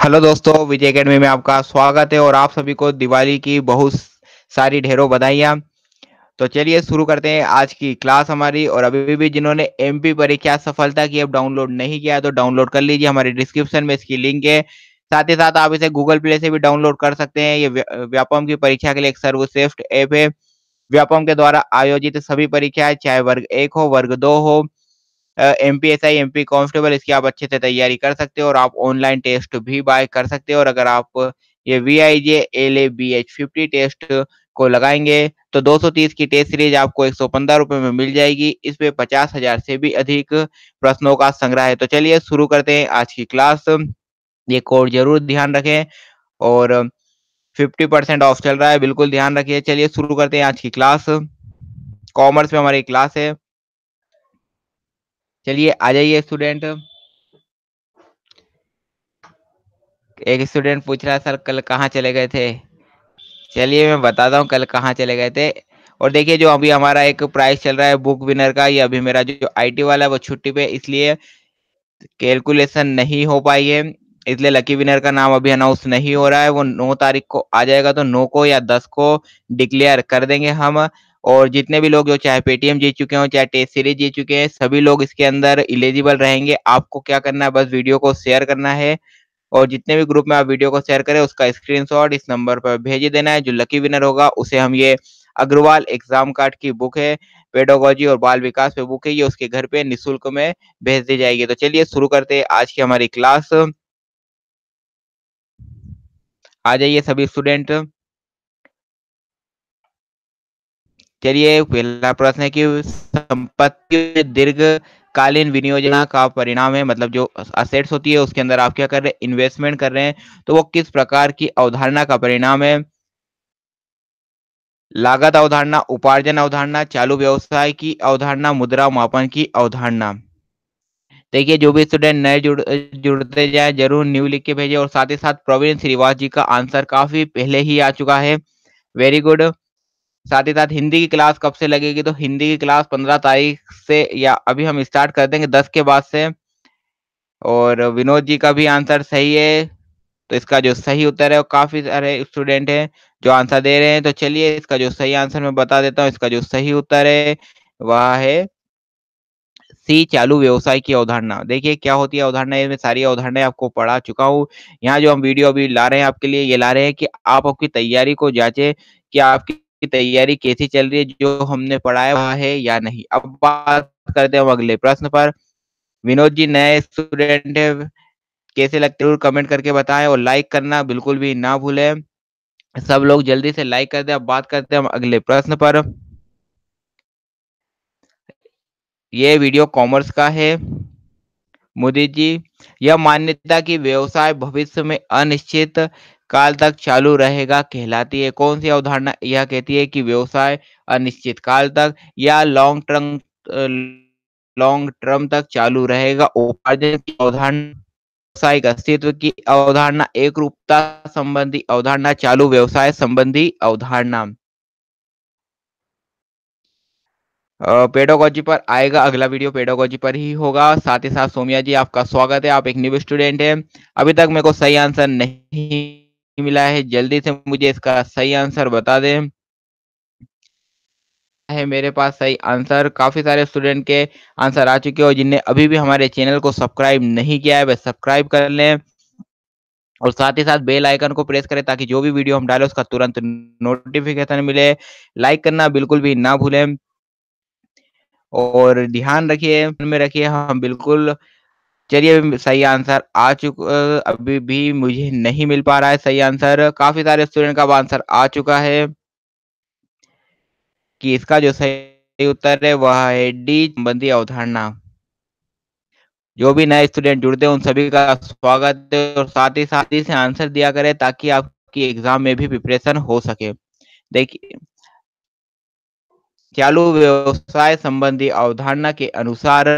hello दोस्तों विजय academy में आपका स्वागत है और आप सभी को दिवाली की बहुत सारी ढेरों बधाइया तो चलिए शुरू करते हैं आज की क्लास हमारी और अभी भी जिन्होंने एमपी परीक्षा सफलता की अब डाउनलोड नहीं किया तो डाउनलोड कर लीजिए हमारे डिस्क्रिप्शन में इसकी लिंक है साथ ही साथ आप इसे गूगल प्ले से भी डाउनलोड कर सकते हैं ये व्यापम की परीक्षा के लिए एक सर्वश्रेष्ठ ऐप है व्यापम के द्वारा आयोजित सभी परीक्षाएं चाहे वर्ग एक हो वर्ग दो हो M P S I M P constable इसकी आप अच्छे से तैयारी कर सकते हो और आप ऑनलाइन टेस्ट भी बाय कर सकते हो और अगर आप ये V I J L A B H fifty test को लगाएंगे तो 230 की टेस्ट सीरीज आपको एक सौ रुपए में मिल जाएगी इसमें पचास हजार से भी अधिक प्रश्नों का संग्रह है तो चलिए शुरू करते हैं आज की क्लास ये कोड जरूर ध्यान रखें और फिफ्टी परसेंट ऑफ चल रहा है बिल्कुल ध्यान रखिए चलिए शुरू करते हैं आज की क्लास कॉमर्स में हमारी क्लास है चलिए आ जाइए स्टूडेंट एक स्टूडेंट पूछ रहा है सर कल कहाँ चले गए थे चलिए मैं बताता हूँ कल कहाँ चले गए थे और देखिए जो अभी हमारा एक प्राइस चल रहा है बुक विनर का ये अभी मेरा जो आईटी वाला है वो छुट्टी पे इसलिए कैलकुलेशन नहीं हो पाई है इसलिए लकी विनर का नाम अभी अनाउंस नहीं हो रहा है वो नौ तारीख को आ जाएगा तो नौ को या दस को डिक्लेयर कर देंगे हम और जितने भी लोग जो चाहे पेटीएम जीत चुके हों चाहे टेस्ट सीरीज जीत चुके हैं सभी लोग इसके अंदर इलिजिबल रहेंगे आपको क्या करना है बस वीडियो को शेयर करना है और जितने भी ग्रुप में आप वीडियो को शेयर करें उसका स्क्रीनशॉट इस नंबर पर भेज देना है जो लकी विनर होगा उसे हम ये अग्रवाल एग्जाम कार्ड की बुक है पेडोगोजी और बाल विकास पे बुक है ये उसके घर पे निःशुल्क में भेज दी जाएगी तो चलिए शुरू करते हैं आज की हमारी क्लास आ जाइए सभी स्टूडेंट चलिए पहला प्रश्न है कि संपत्ति दीर्घकालीन विनियोजना का परिणाम है मतलब जो असेट्स होती है उसके अंदर आप क्या कर रहे हैं इन्वेस्टमेंट कर रहे हैं तो वो किस प्रकार की अवधारणा का परिणाम है लागत अवधारणा उपार्जन अवधारणा चालू व्यवसाय की अवधारणा मुद्रा मापन की अवधारणा देखिए जो भी स्टूडेंट नए जुड़ जुड़ते जाए जरूर न्यू लिख के भेजे और साथ ही साथ प्रवीण श्रीवास जी का आंसर काफी पहले ही आ चुका है वेरी गुड साथ ही साथ हिंदी की क्लास कब से लगेगी तो हिंदी की क्लास पंद्रह तारीख से या अभी हम स्टार्ट कर देंगे दस के बाद से और विनोद जी का भी आंसर सही है तो इसका जो सही उत्तर है वो काफी सारे स्टूडेंट हैं जो आंसर दे रहे हैं तो चलिए इसका जो सही आंसर मैं बता देता हूँ इसका जो सही उत्तर है वह है सी चालू व्यवसाय की अवधारणा देखिए क्या होती है अवधारणा इसमें सारी अवधारणाएं आपको पढ़ा चुका हूँ यहाँ जो हम वीडियो अभी ला रहे हैं आपके लिए ये ला रहे हैं कि आप आपकी तैयारी को जांचे कि आपकी तैयारी कैसी चल रही है जो हमने पढ़ाया हुआ है या नहीं अब बात करते हैं अगले प्रश्न पर विनोद जी नए स्टूडेंट है कैसे लगते हैं कमेंट करके बताएं और लाइक करना बिल्कुल भी ना भूलें सब लोग जल्दी से लाइक कर दे अब बात करते हैं हम अगले प्रश्न पर ये वीडियो कॉमर्स का है मोदी जी यह मान्यता की व्यवसाय भविष्य में अनिश्चित काल तक चालू रहेगा कहलाती है कौन सी अवधारणा यह कहती है कि व्यवसाय अनिश्चित काल तक या लॉन्ग टर्म लॉन्ग टर्म तक चालू रहेगा उपार्जन की अवधारणा व्यावसायिक अस्तित्व की अवधारणा एक रूपता संबंधी अवधारणा चालू व्यवसाय संबंधी अवधारणा पेडोगोजी पर आएगा अगला वीडियो पेडोगोजी पर ही होगा साथ ही साथ सोमिया जी आपका स्वागत है आप एक न्यू स्टूडेंट है अभी तक मेरे को सही आंसर नहीं मिला है जल्दी से मुझे इसका सही आंसर बता दें है मेरे पास सही आंसर काफी सारे स्टूडेंट के आंसर आ चुके हो जिनने अभी भी हमारे चैनल को सब्सक्राइब नहीं किया है वह सब्सक्राइब कर लें और साथ ही साथ बेल आइकन को प्रेस करें ताकि जो भी वीडियो हम डालें उसका तुरंत नोटिफिकेशन मिले लाइक करना बिल्कुल भी ना भूलें और ध्यान रखिए में रखिए हम हाँ, बिल्कुल चलिए सही आंसर आ चुका अभी भी मुझे नहीं मिल पा रहा है सही आंसर काफी सारे स्टूडेंट का आंसर आ चुका है कि इसका जो सही उत्तर है वह है डी संबंधी अवधारणा जो भी नए स्टूडेंट जुड़ते हैं उन सभी का स्वागत और साथ ही साथ ही से आंसर दिया करें ताकि आपकी एग्जाम में भी प्रिपरेशन हो सके देखिए चालू व्यवसाय संबंधी अवधारणा के अनुसार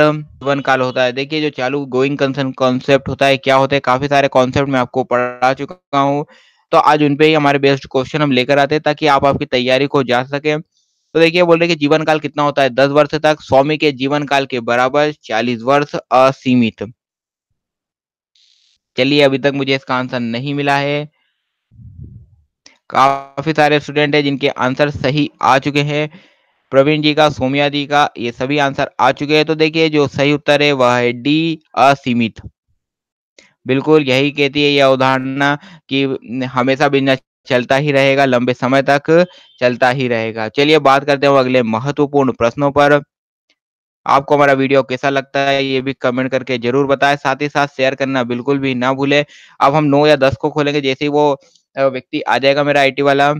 जीवन काल होता है देखिए जो चालू गोइंग कंसर्न कॉन्सेप्ट होता है क्या होता है काफी सारे कॉन्सेप्ट में आपको पढ़ा चुका हूँ तो आज उनपे ही हमारे बेस्ट क्वेश्चन हम लेकर आते हैं ताकि आप आपकी तैयारी को जा सके तो देखिए बोल रहे कि जीवन काल कितना होता है दस वर्ष तक स्वामी के जीवन काल के बराबर चालीस वर्ष असीमित चलिए अभी तक मुझे इसका आंसर नहीं मिला है काफ़ी सारे स्टूडेंट हैं जिनके आंसर सही आ चुके हैं प्रवीण जी का सोमिया जी का ये सभी आंसर आ चुके हैं तो देखिए जो सही उत्तर है वह है डी असीमित बिल्कुल यही कहती है यह उदाहरण कि हमेशा बिजनेस चलता ही रहेगा लंबे समय तक चलता ही रहेगा चलिए बात करते हैं अगले महत्वपूर्ण प्रश्नों पर आपको हमारा वीडियो कैसा लगता है ये भी कमेंट करके जरूर बताएं साथ ही साथ शेयर करना बिल्कुल भी ना भूले अब हम नौ या दस को खोलेंगे जैसे ही वो व्यक्ति आ जाएगा मेरा आईटी वाला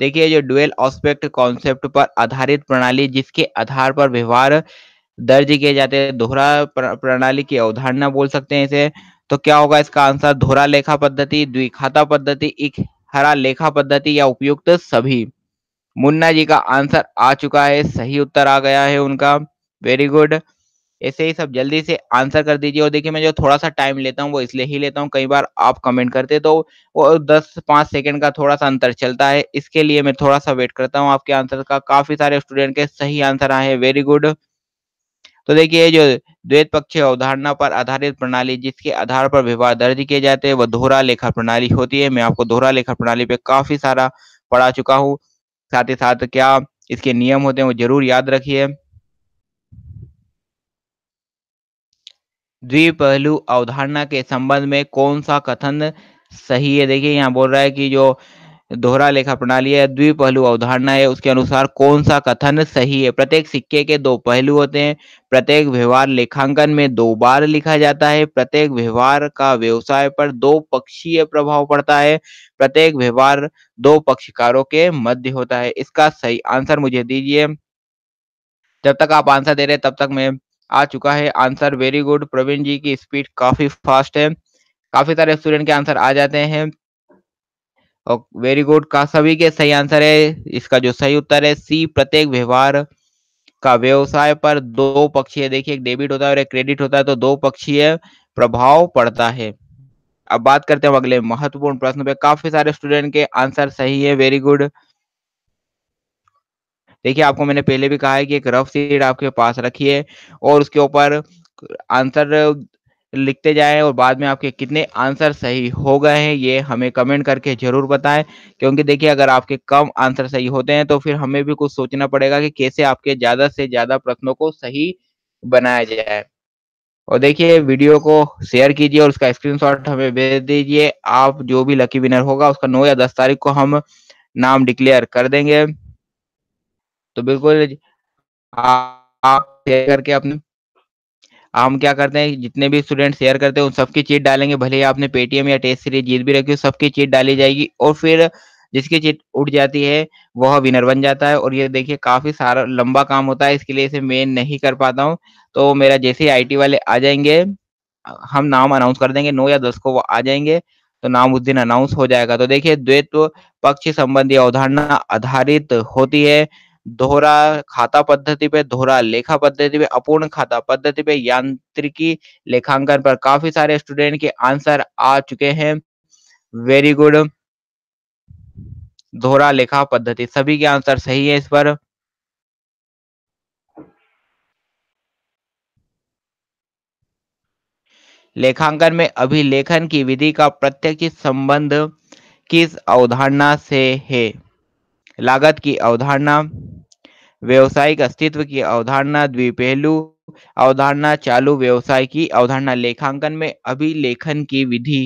देखिए जो डुअल ऑस्पेक्ट कॉन्सेप्ट पर आधारित प्रणाली जिसके आधार पर व्यवहार दर्ज किए जाते हैं दोहरा प्रणाली की अवधारणा बोल सकते हैं इसे तो क्या होगा इसका आंसर दोहरा लेखा पद्धति द्विखाता पद्धति एक हरा लेखा पद्धति या उपयुक्त सभी मुन्ना जी का आंसर आ चुका है सही उत्तर आ गया है उनका वेरी गुड ऐसे ही सब जल्दी से आंसर कर दीजिए और देखिए मैं जो थोड़ा सा टाइम लेता हूँ वो इसलिए ही लेता हूँ कई बार आप कमेंट करते तो वो दस पाँच सेकेंड का थोड़ा सा अंतर चलता है इसके लिए मैं थोड़ा सा वेट करता हूँ आपके आंसर का काफ़ी सारे स्टूडेंट के सही आंसर आए हैं वेरी गुड तो देखिए जो द्वैत पक्ष अवधारणा पर आधारित प्रणाली जिसके आधार पर विवाद दर्ज किए जाते हैं वह दोहरा लेखा प्रणाली होती है मैं आपको दोहरा लेखा प्रणाली पे काफी सारा पढ़ा चुका हूँ साथ ही साथ क्या इसके नियम होते हैं वो जरूर याद रखिए द्विपहलु अवधारणा के संबंध में कौन सा कथन सही है देखिए यहाँ बोल रहा है कि जो दोहरा लेखा प्रणाली है द्विपहलू अवधारणा है उसके अनुसार कौन सा कथन सही है प्रत्येक सिक्के के दो पहलू होते हैं प्रत्येक व्यवहार लेखांकन में दो बार लिखा जाता है प्रत्येक व्यवहार का व्यवसाय पर दो पक्षीय प्रभाव पड़ता है प्रत्येक व्यवहार दो पक्षकारों के मध्य होता है इसका सही आंसर मुझे दीजिए जब तक आप आंसर दे रहे तब तक मैं आ चुका है answer very good Praveen ji की स्पीड काफी फास्ट है काफी सारे स्टूडेंट के आंसर आ जाते हैं और वेरी गुड का सभी के सही आंसर है इसका जो सही उत्तर है सी प्रत्येक व्यवहार का व्यवसाय पर दो पक्षीय देखिए एक डेबिट होता है और एक क्रेडिट होता है तो दो पक्षीय प्रभाव पड़ता है अब बात करते हैं अगले महत्वपूर्ण प्रश्न पे काफी सारे स्टूडेंट के आंसर सही है वेरी गुड देखिए आपको मैंने पहले भी कहा है कि एक रफ सीट आपके पास रखिए और उसके ऊपर आंसर लिखते जाएं और बाद में आपके कितने आंसर सही हो गए हैं ये हमें कमेंट करके जरूर बताएं क्योंकि देखिए अगर आपके कम आंसर सही होते हैं तो फिर हमें भी कुछ सोचना पड़ेगा कि कैसे आपके ज़्यादा से ज़्यादा प्रश्नों को सही बनाया जाए और देखिए वीडियो को शेयर कीजिए और उसका स्क्रीनशॉट हमें भेज दीजिए आप जो भी लकी विनर होगा उसका नौ या दस तारीख को हम नाम डिक्लेयर कर देंगे तो बिल्कुल आप शेयर करके अपने हम क्या करते हैं जितने भी स्टूडेंट शेयर करते हैं उन सबकी चीट डालेंगे भले ही आपने पेटीएम या टेस्ट सीरीज जीत भी रखी हो सबकी चीट डाली जाएगी और फिर जिसकी चीट उठ जाती है वह विनर बन जाता है और ये देखिए काफी सारा लंबा काम होता है इसके लिए इसे मेन नहीं कर पाता हूँ तो मेरा जैसे ही आई वाले आ जाएंगे हम नाम अनाउंस कर देंगे नौ या दस को वो आ जाएंगे तो नाम उस दिन अनाउंस हो जाएगा तो देखिये द्वित्व पक्ष संबंधी अवधारणा आधारित होती है दोहरा खाता पद्धति पे दोहरा लेखा पद्धति पे अपूर्ण खाता पद्धति पे यांत्रिकी लेखांकन पर काफी सारे स्टूडेंट के आंसर आ चुके हैं वेरी गुड दोहरा लेखा पद्धति सभी के आंसर सही है इस पर लेखांकन में अभिलेखन की विधि का प्रत्यक्ष संबंध किस अवधारणा से है लागत की अवधारणा व्यवसायिक अस्तित्व की अवधारणा द्विपहलू अवधारणा चालू व्यवसाय की अवधारणा लेखांकन में अभिलेखन की विधि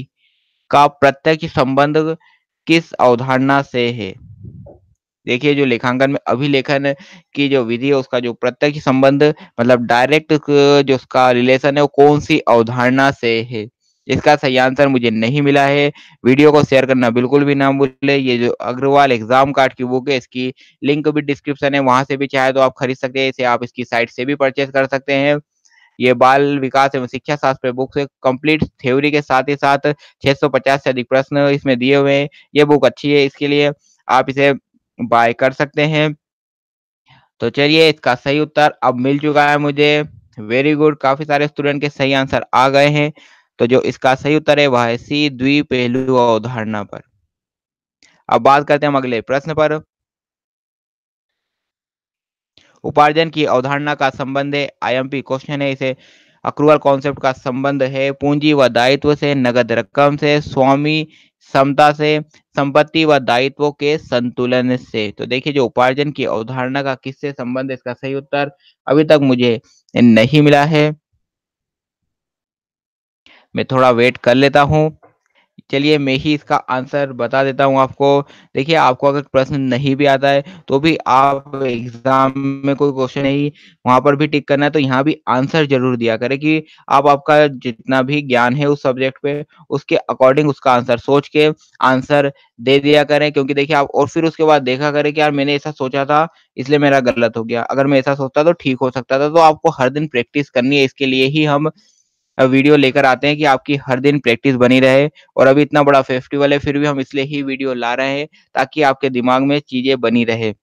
का प्रत्यक्ष संबंध किस अवधारणा से है देखिए जो लेखांकन में अभिलेखन की जो विधि है उसका जो प्रत्यक्ष संबंध मतलब डायरेक्ट जो उसका रिलेशन है वो कौन सी अवधारणा से है इसका सही आंसर मुझे नहीं मिला है वीडियो को शेयर करना बिल्कुल भी ना भूले ये जो अग्रवाल एग्जाम कार्ड की बुक है इसकी लिंक भी डिस्क्रिप्शन है वहां से भी चाहे तो आप खरीद सकते हैं इसे आप इसकी साइट से भी परचेज कर सकते हैं ये बाल विकास एवं शिक्षा शास्त्र बुक से कंप्लीट थ्योरी के साथ ही साथ 650 से अधिक प्रश्न इसमें दिए हुए हैं ये बुक अच्छी है इसके लिए आप इसे बाय कर सकते हैं तो चलिए इसका सही उत्तर अब मिल चुका है मुझे वेरी गुड काफी सारे स्टूडेंट के सही आंसर आ गए हैं तो जो इसका सही उत्तर है वह है सी द्विपहलू अवधारणा पर अब बात करते हैं हम अगले प्रश्न पर उपार्जन की अवधारणा का संबंध है आईएमपी क्वेश्चन है इसे अक्रूवल कॉन्सेप्ट का संबंध है पूंजी व दायित्व से नगद रकम से स्वामी समता से संपत्ति व दायित्व के संतुलन से तो देखिए जो उपार्जन की अवधारणा का किससे संबंध है इसका सही उत्तर अभी तक मुझे नहीं मिला है मैं थोड़ा वेट कर लेता हूँ चलिए मैं ही इसका आंसर बता देता हूँ आपको देखिए आपको अगर प्रश्न नहीं भी आता है तो भी आप एग्जाम में कोई क्वेश्चन नहीं वहां पर भी टिक करना है तो यहाँ भी आंसर जरूर दिया करें कि आप आपका जितना भी ज्ञान है उस सब्जेक्ट पे उसके अकॉर्डिंग उसका आंसर सोच के आंसर दे दिया करें क्योंकि देखिए आप और फिर उसके बाद देखा करें कि यार मैंने ऐसा सोचा था इसलिए मेरा गलत हो गया अगर मैं ऐसा सोचता तो ठीक हो सकता था तो आपको हर दिन प्रैक्टिस करनी है इसके लिए ही हम वीडियो लेकर आते हैं कि आपकी हर दिन प्रैक्टिस बनी रहे और अभी इतना बड़ा फेस्टिवल है फिर भी हम इसलिए ही वीडियो ला रहे हैं ताकि आपके दिमाग में चीजें बनी रहे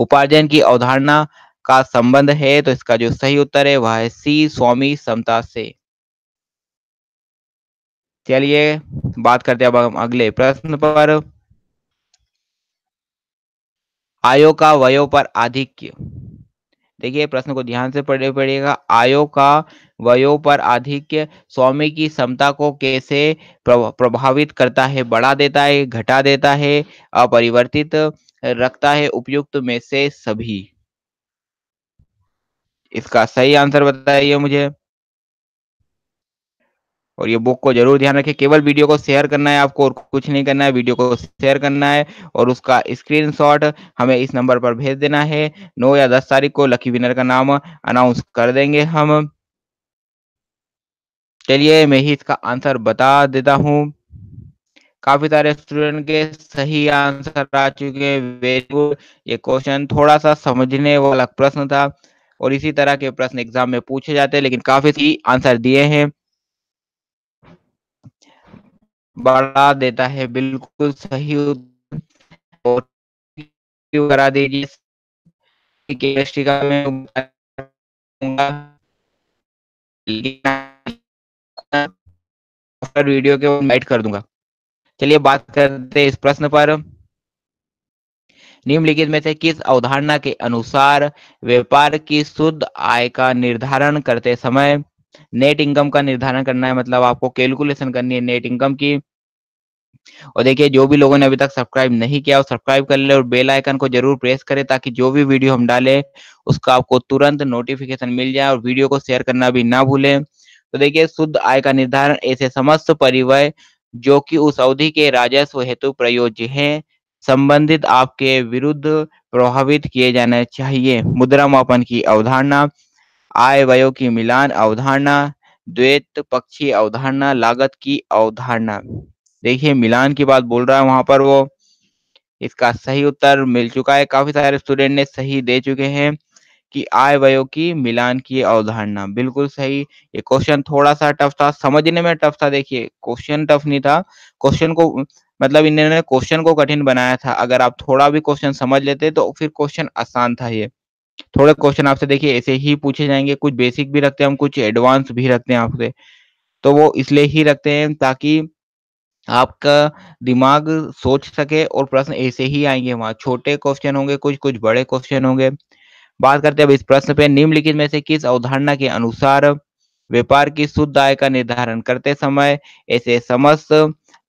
उपार्जन की अवधारणा का संबंध है तो इसका जो सही उत्तर है वह है सी स्वामी समता से चलिए बात करते हैं अब हम अगले प्रश्न पर आयो का वयो पर आधिक्य देखिए प्रश्न को ध्यान से पढ़े पड़ेगा आयो का वयो पर आधिक्य स्वामी की क्षमता को कैसे प्रभावित करता है बढ़ा देता है घटा देता है अपरिवर्तित रखता है उपयुक्त में से सभी इसका सही आंसर बताइए मुझे और ये बुक को जरूर ध्यान रखें केवल वीडियो को शेयर करना है आपको और कुछ नहीं करना है वीडियो को शेयर करना है और उसका स्क्रीनशॉट हमें इस नंबर पर भेज देना है नौ या दस तारीख को लकी विनर का नाम अनाउंस कर देंगे हम चलिए मैं ही इसका आंसर बता देता हूं काफी सारे स्टूडेंट के सही आंसर आ चुके हैं वेरी गुड ये क्वेश्चन थोड़ा सा समझने वाला प्रश्न था और इसी तरह के प्रश्न एग्जाम में पूछे जाते हैं लेकिन काफी सही आंसर दिए हैं बढ़ा देता है बिल्कुल सही करा दीजिए वीडियो के मैट कर दूंगा चलिए बात करते हैं इस प्रश्न पर निम्नलिखित में से किस अवधारणा के अनुसार व्यापार की शुद्ध आय का निर्धारण करते समय नेट इनकम का निर्धारण करना है मतलब आपको कैलकुलेशन करनी है नेट इनकम की और देखिए जो भी लोगों ने अभी तक सब्सक्राइब नहीं किया वो सब्सक्राइब कर ले और बेल आइकन को जरूर प्रेस करें ताकि जो भी वीडियो हम डालें उसका आपको तुरंत नोटिफिकेशन मिल जाए और वीडियो को शेयर करना भी ना भूलें तो देखिए शुद्ध आय का निर्धारण ऐसे समस्त परिवय जो कि उस अवधि के राजस्व हेतु प्रयोज्य है संबंधित आपके विरुद्ध प्रभावित किए जाने चाहिए मुद्रा मापन की अवधारणा आय व्यय की मिलान अवधारणा द्वैत पक्षी अवधारणा लागत की अवधारणा देखिए मिलान की बात बोल रहा है वहां पर वो इसका सही उत्तर मिल चुका है काफी सारे स्टूडेंट ने सही दे चुके हैं कि आय व्यय की मिलान की अवधारणा बिल्कुल सही ये क्वेश्चन थोड़ा सा टफ था समझने में टफ था देखिए क्वेश्चन टफ नहीं था क्वेश्चन को मतलब इन्होंने क्वेश्चन को कठिन बनाया था अगर आप थोड़ा भी क्वेश्चन समझ लेते तो फिर क्वेश्चन आसान था ये थोड़े क्वेश्चन आपसे देखिए ऐसे ही पूछे जाएंगे कुछ बेसिक भी रखते हैं हम कुछ एडवांस भी रखते हैं आपसे तो वो इसलिए ही रखते हैं ताकि आपका दिमाग सोच सके और प्रश्न ऐसे ही आएंगे वहां छोटे क्वेश्चन होंगे कुछ कुछ बड़े क्वेश्चन होंगे बात करते हैं अब इस प्रश्न पे निम्नलिखित में से किस अवधारणा के अनुसार व्यापार की शुद्ध आय का निर्धारण करते समय ऐसे समस्त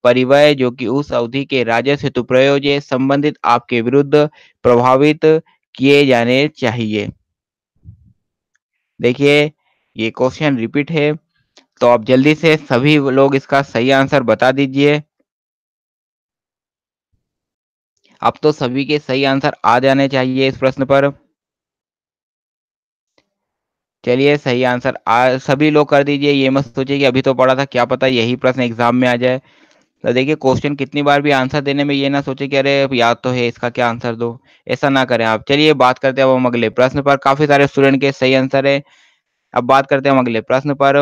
परिवय जो कि उस अवधि के राजस्व हेतु प्रयोज्य संबंधित आपके विरुद्ध प्रभावित किए जाने चाहिए देखिए ये क्वेश्चन रिपीट है तो आप जल्दी से सभी लोग इसका सही आंसर बता दीजिए अब तो सभी के सही आंसर आ जाने चाहिए इस प्रश्न पर चलिए सही आंसर आ सभी लोग कर दीजिए ये मत सोचिए कि अभी तो पढ़ा था क्या पता यही प्रश्न एग्जाम में आ जाए तो देखिए क्वेश्चन कितनी बार भी आंसर देने में ये ना सोचे कि अरे याद तो है इसका क्या आंसर दो ऐसा ना करें आप चलिए बात करते हैं अब हम अगले प्रश्न पर काफी सारे स्टूडेंट के सही आंसर है अब बात करते हैं हम अगले प्रश्न पर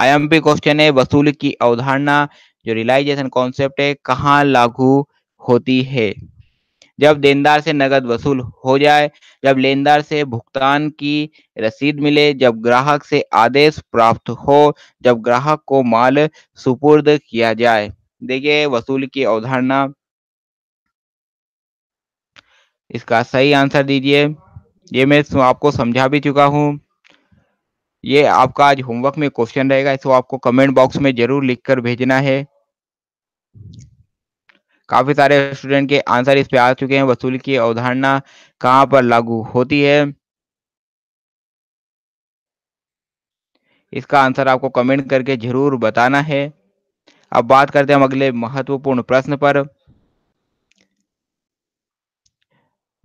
आई क्वेश्चन है वसूल की अवधारणा जो रिलाइजेशन कॉन्सेप्ट है कहाँ लागू होती है जब देनदार से नगद वसूल हो जाए जब लेनदार से भुगतान की रसीद मिले जब ग्राहक से आदेश प्राप्त हो जब ग्राहक को माल सुपुर्द किया जाए देखिए वसूली की अवधारणा इसका सही आंसर दीजिए ये मैं आपको समझा भी चुका हूँ ये आपका आज होमवर्क में क्वेश्चन रहेगा इसको आपको कमेंट बॉक्स में जरूर लिखकर भेजना है काफी सारे स्टूडेंट के आंसर इस पे आ चुके हैं वसूली की अवधारणा कहाँ पर लागू होती है इसका आंसर आपको कमेंट करके जरूर बताना है अब बात करते हैं हम अगले महत्वपूर्ण प्रश्न पर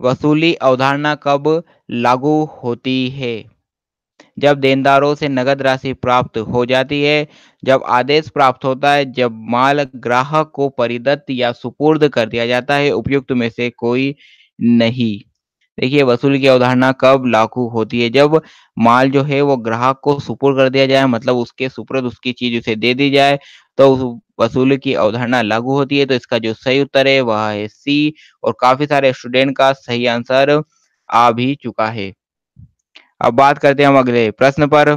वसूली अवधारणा कब लागू होती है जब देनदारों से नगद राशि प्राप्त हो जाती है जब आदेश प्राप्त होता है जब माल ग्राहक को परिदत्त या सुपुर्द कर दिया जाता है उपयुक्त में से कोई नहीं देखिए वसूली की अवधारणा कब लागू होती है जब माल जो है वो ग्राहक को सुपुर कर दिया जाए मतलब उसके सुपुर्द उसकी चीज उसे दे दी जाए तो वसूली की अवधारणा लागू होती है तो इसका जो सही उत्तर है वह है सी और काफी सारे स्टूडेंट का सही आंसर आ भी चुका है अब बात करते हैं हम अगले प्रश्न पर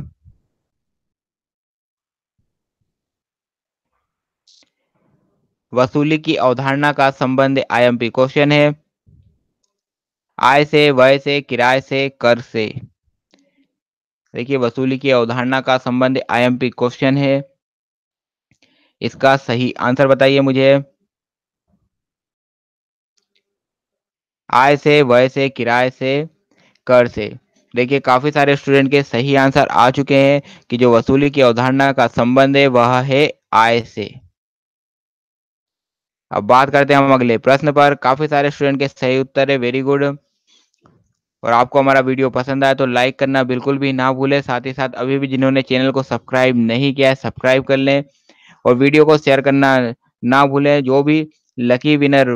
वसूली की अवधारणा का संबंध आईएमपी क्वेश्चन है आय से व्यय से किराए से कर से देखिए वसूली की अवधारणा का संबंध आईएमपी क्वेश्चन है इसका सही आंसर बताइए मुझे आय से व्यय से किराए से कर से देखिए काफी सारे स्टूडेंट के सही आंसर आ चुके हैं कि जो वसूली की अवधारणा का संबंध है वह है आय से अब बात करते हैं हम अगले प्रश्न पर काफी सारे स्टूडेंट के सही उत्तर है वेरी गुड और आपको हमारा वीडियो पसंद आया तो लाइक करना बिल्कुल भी ना भूलें साथ ही साथ अभी भी जिन्होंने चैनल को सब्सक्राइब नहीं किया है सब्सक्राइब कर लें और वीडियो को शेयर करना ना भूलें जो भी लकी विनर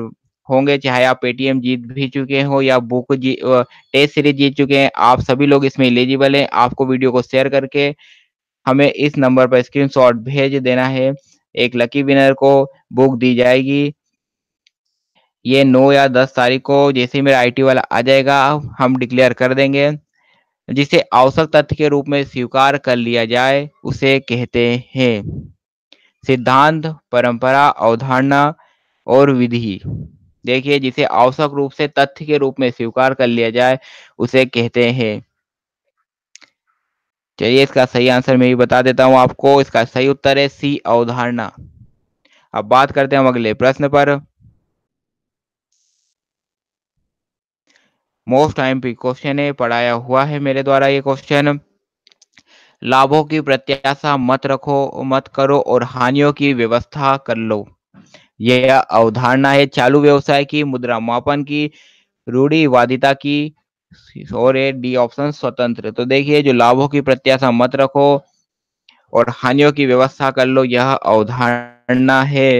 होंगे चाहे आप पेटीएम जीत भी चुके हो या बुक जी टेस्ट सीरीज जीत चुके हैं आप सभी लोग इसमें एलिजिबल हैं आपको वीडियो को शेयर करके हमें इस नंबर पर स्क्रीनशॉट भेज देना है एक लकी विनर को बुक दी जाएगी ये नौ या दस तारीख को जैसे मेरा आईटी वाला आ जाएगा हम डिक्लेयर कर देंगे जिसे आवश्यक तथ्य के रूप में स्वीकार कर लिया जाए उसे कहते हैं सिद्धांत परंपरा अवधारणा और विधि देखिए जिसे आवश्यक रूप से तथ्य के रूप में स्वीकार कर लिया जाए उसे कहते हैं चलिए इसका सही आंसर मैं भी बता देता हूं आपको इसका सही उत्तर है सी अवधारणा अब बात करते हैं हम अगले प्रश्न पर मोस्ट टाइम पी क्वेश्चन है पढ़ाया हुआ है मेरे द्वारा ये क्वेश्चन लाभों की प्रत्याशा मत रखो मत करो और हानियों की व्यवस्था कर लो यह अवधारणा है चालू व्यवसाय की मुद्रा मापन की रूढ़ीवादिता की और डी ऑप्शन स्वतंत्र तो देखिए जो लाभों की प्रत्याशा मत रखो और हानियों की व्यवस्था कर लो यह अवधारणा है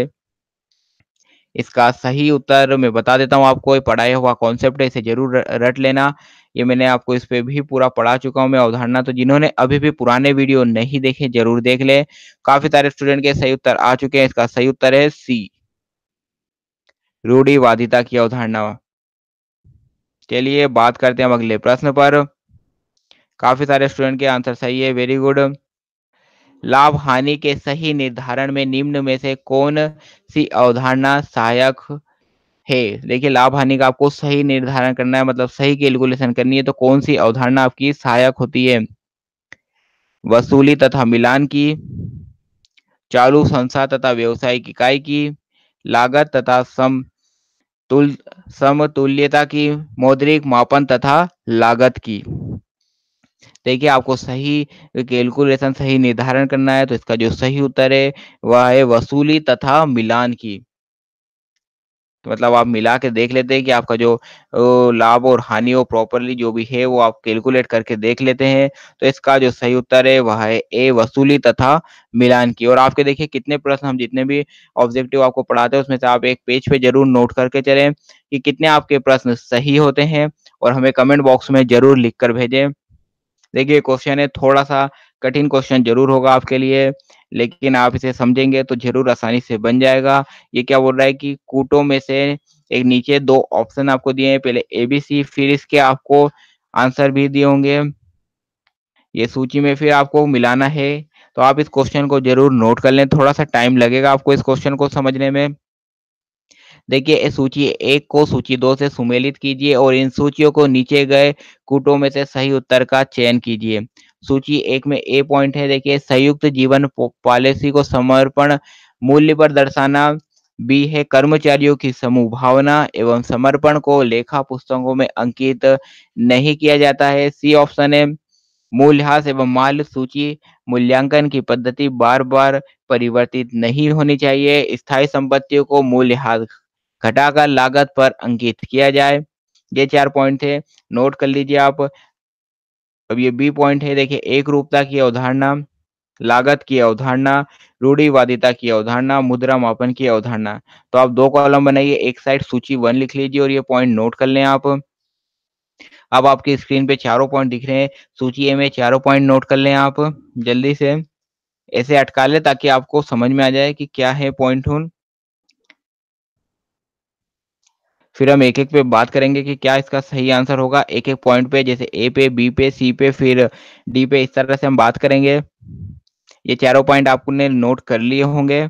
इसका सही उत्तर मैं बता देता हूँ आपको ये पढ़ाया हुआ कॉन्सेप्ट है इसे जरूर रट लेना ये मैंने आपको इस पर भी पूरा पढ़ा चुका हूँ मैं अवधारणा तो जिन्होंने अभी भी पुराने वीडियो नहीं देखे जरूर देख ले काफी सारे स्टूडेंट के सही उत्तर आ चुके हैं इसका सही उत्तर है सी रूढ़ीवादिता की अवधारणा चलिए बात करते हैं अगले प्रश्न पर काफी सारे स्टूडेंट के आंसर सही है वेरी गुड लाभ हानि के सही निर्धारण में निम्न में से कौन सी अवधारणा सहायक है देखिए लाभ हानि का आपको सही निर्धारण करना है मतलब सही कैलकुलेशन करनी है तो कौन सी अवधारणा आपकी सहायक होती है वसूली तथा मिलान की चालू संस्था तथा व्यवसायिक इकाई की लागत तथा सम तुल समतुल्यता की मौद्रिक मापन तथा लागत की देखिए आपको सही कैलकुलेशन सही निर्धारण करना है तो इसका जो सही उत्तर है वह है वसूली तथा मिलान की तो मतलब आप मिला के देख लेते हैं कि आपका जो लाभ और हानि हो प्रॉपरली जो भी है वो आप कैलकुलेट करके देख लेते हैं तो इसका जो सही उत्तर है वह है ए वसूली तथा मिलान की और आपके देखिए कितने प्रश्न हम जितने भी ऑब्जेक्टिव आपको पढ़ाते हैं उसमें से आप एक पेज पे जरूर नोट करके चलें कि कितने आपके प्रश्न सही होते हैं और हमें कमेंट बॉक्स में जरूर लिख कर भेजें देखिए क्वेश्चन है थोड़ा सा कठिन क्वेश्चन जरूर होगा आपके लिए लेकिन आप इसे समझेंगे तो जरूर आसानी से बन जाएगा ये क्या बोल रहा है कि कूटो में से एक नीचे दो ऑप्शन आपको दिए हैं पहले एबीसी फिर इसके आपको आंसर भी दिए होंगे ये सूची में फिर आपको मिलाना है तो आप इस क्वेश्चन को जरूर नोट कर लें थोड़ा सा टाइम लगेगा आपको इस क्वेश्चन को समझने में देखिए सूची एक को सूची दो से सुमेलित कीजिए और इन सूचियों को नीचे गए कूटों में से सही उत्तर का चयन कीजिए सूची एक में ए पॉइंट है देखिए संयुक्त जीवन पॉलिसी को समर्पण मूल्य पर दर्शाना बी है कर्मचारियों की समूह भावना एवं समर्पण को लेखा पुस्तकों में अंकित नहीं किया जाता है सी ऑप्शन है मूल्यास एवं माल सूची मूल्यांकन की पद्धति बार बार परिवर्तित नहीं होनी चाहिए स्थायी संपत्तियों को मूल्यहास घटाकर लागत पर अंकित किया जाए ये चार पॉइंट थे नोट कर लीजिए आप अब ये बी पॉइंट है देखिए एक रूपता की अवधारणा लागत की अवधारणा रूढ़ीवादिता की अवधारणा मुद्रा मापन की अवधारणा तो आप दो कॉलम बनाइए एक साइड सूची वन लिख लीजिए और ये पॉइंट नोट कर लें आप अब आपकी स्क्रीन पे चारों पॉइंट दिख रहे हैं सूची ए में चारों पॉइंट नोट कर लें आप जल्दी से ऐसे अटका लें ताकि आपको समझ में आ जाए कि क्या है पॉइंट उन फिर हम एक एक पे बात करेंगे कि क्या इसका सही आंसर होगा एक एक पॉइंट पे जैसे ए पे बी पे सी पे फिर डी पे इस तरह से हम बात करेंगे ये चारों पॉइंट आपने नोट कर लिए होंगे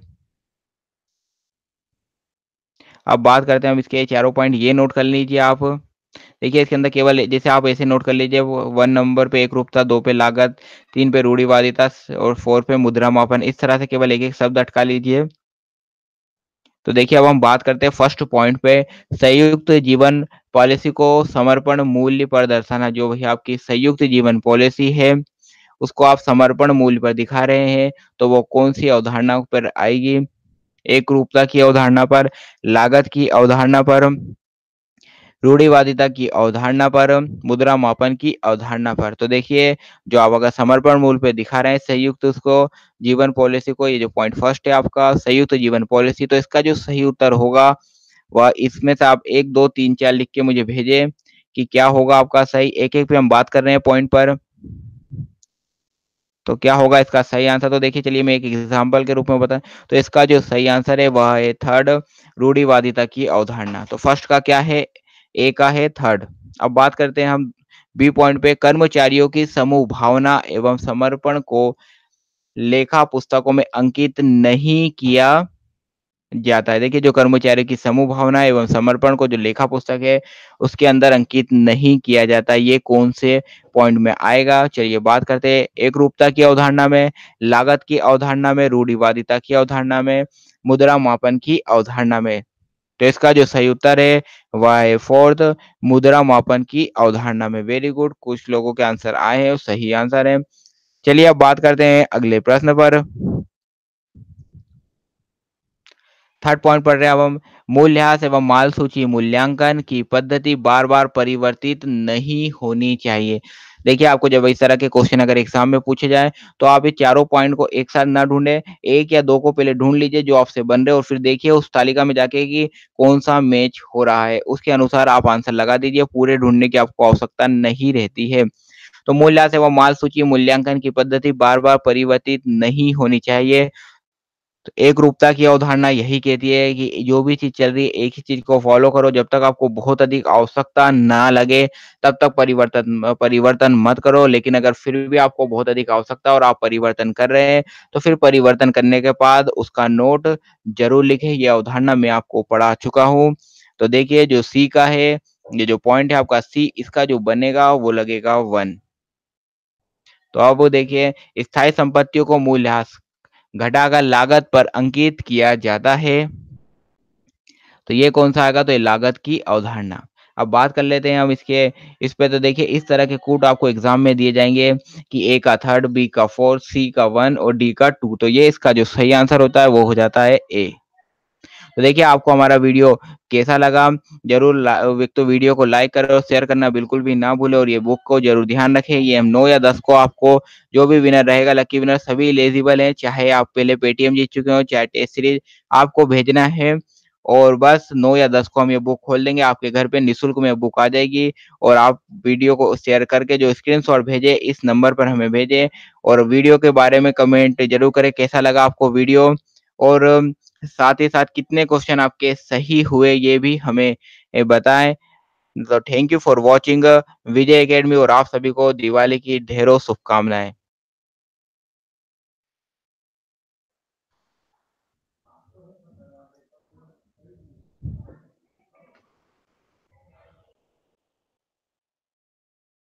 अब बात करते हैं हम इसके चारों पॉइंट ये नोट कर लीजिए आप देखिए इसके अंदर केवल जैसे आप ऐसे नोट कर लीजिए वन नंबर पे एक रूपता दो पे लागत तीन पे रूढ़ीवादिता और फोर पे मुद्रा मापन इस तरह से केवल एक एक शब्द अटका लीजिए तो देखिए अब हम बात करते हैं फर्स्ट पॉइंट पे संयुक्त जीवन पॉलिसी को समर्पण मूल्य पर दर्शाना जो भी आपकी संयुक्त जीवन पॉलिसी है उसको आप समर्पण मूल्य पर दिखा रहे हैं तो वो कौन सी अवधारणा पर आएगी एक रूपता की अवधारणा पर लागत की अवधारणा पर रूढ़िवादिता की अवधारणा पर मुद्रा मापन की अवधारणा पर तो देखिए जो आप अगर समर्पण मूल पे दिखा रहे हैं संयुक्त उसको जीवन पॉलिसी को ये जो पॉइंट फर्स्ट है आपका संयुक्त जीवन पॉलिसी तो इसका जो सही उत्तर होगा वह इसमें से आप एक दो तीन चार लिख के मुझे भेजे कि क्या होगा आपका सही एक एक पे हम बात कर रहे हैं पॉइंट पर तो क्या होगा इसका सही आंसर तो देखिए चलिए मैं एक एग्जाम्पल के रूप में बता तो इसका जो सही आंसर है वह है थर्ड रूढ़ीवादिता की अवधारणा तो फर्स्ट का क्या है ए का है थर्ड अब बात करते हैं हम बी पॉइंट पे कर्मचारियों की समूह भावना एवं समर्पण को लेखा पुस्तकों में अंकित नहीं किया जाता है देखिए जो कर्मचारियों की समूह भावना एवं समर्पण को जो लेखा पुस्तक है उसके अंदर अंकित नहीं किया जाता ये कौन से पॉइंट में आएगा चलिए बात करते हैं एक रूपता की अवधारणा में लागत की अवधारणा में रूढ़िवादिता की अवधारणा में मुद्रा मापन की अवधारणा में तो इसका जो सही उत्तर है वह है फोर्थ मुद्रा मापन की अवधारणा में वेरी गुड कुछ लोगों के आंसर आए हैं सही आंसर है चलिए अब बात करते हैं अगले प्रश्न पर थर्ड पॉइंट पढ़ रहे हैं अब हम मूल्यास एवं माल सूची मूल्यांकन की पद्धति बार बार परिवर्तित नहीं होनी चाहिए देखिए आपको जब इस तरह के क्वेश्चन अगर एग्जाम में पूछे जाए तो आप ये चारों पॉइंट को एक साथ ना ढूंढे एक या दो को पहले ढूंढ लीजिए जो आपसे बन रहे और फिर देखिए उस तालिका में जाके कि कौन सा मैच हो रहा है उसके अनुसार आप आंसर लगा दीजिए पूरे ढूंढने की आपको आवश्यकता नहीं रहती है तो मूल्य एवं माल सूची मूल्यांकन की पद्धति बार बार परिवर्तित नहीं होनी चाहिए तो एक रूपता की अवधारणा यही कहती है कि जो भी चीज चल रही है एक ही चीज को फॉलो करो जब तक आपको बहुत अधिक आवश्यकता ना लगे तब तक परिवर्तन परिवर्तन मत करो लेकिन अगर फिर भी आपको बहुत अधिक आवश्यकता और आप परिवर्तन कर रहे हैं तो फिर परिवर्तन करने के बाद उसका नोट जरूर लिखे ये अवधारणा मैं आपको पढ़ा चुका हूँ तो देखिए जो सी का है ये जो पॉइंट है आपका सी इसका जो बनेगा वो लगेगा वन तो अब देखिए स्थायी संपत्तियों को मूल्यास घटाकर लागत पर अंकित किया जाता है तो ये कौन सा आएगा तो ये लागत की अवधारणा अब बात कर लेते हैं हम इसके इस पे तो देखिए इस तरह के कूट आपको एग्जाम में दिए जाएंगे कि ए का थर्ड बी का फोर्थ सी का वन और डी का टू तो ये इसका जो सही आंसर होता है वो हो जाता है ए तो देखिए आपको हमारा वीडियो कैसा लगा जरूर एक तो वीडियो को लाइक करें और शेयर करना बिल्कुल भी ना भूले और ये बुक को जरूर ध्यान रखें ये हम नौ या दस को आपको जो भी विनर रहेगा लकी विनर सभी एलिजिबल हैं चाहे आप पहले पेटीएम जीत चुके हो चाहे टेस्ट सीरीज आपको भेजना है और बस नौ या दस को हम ये बुक खोल देंगे आपके घर पे निशुल्क में बुक आ जाएगी और आप वीडियो को शेयर करके जो स्क्रीनशॉट भेजे इस नंबर पर हमें भेजे और वीडियो के बारे में कमेंट जरूर करें कैसा लगा आपको वीडियो और साथ ही साथ कितने क्वेश्चन आपके सही हुए ये भी हमें बताएं तो thank you for watching Vijay academy और आप सभी को दिवाली की ढेरों शुभकामनाएं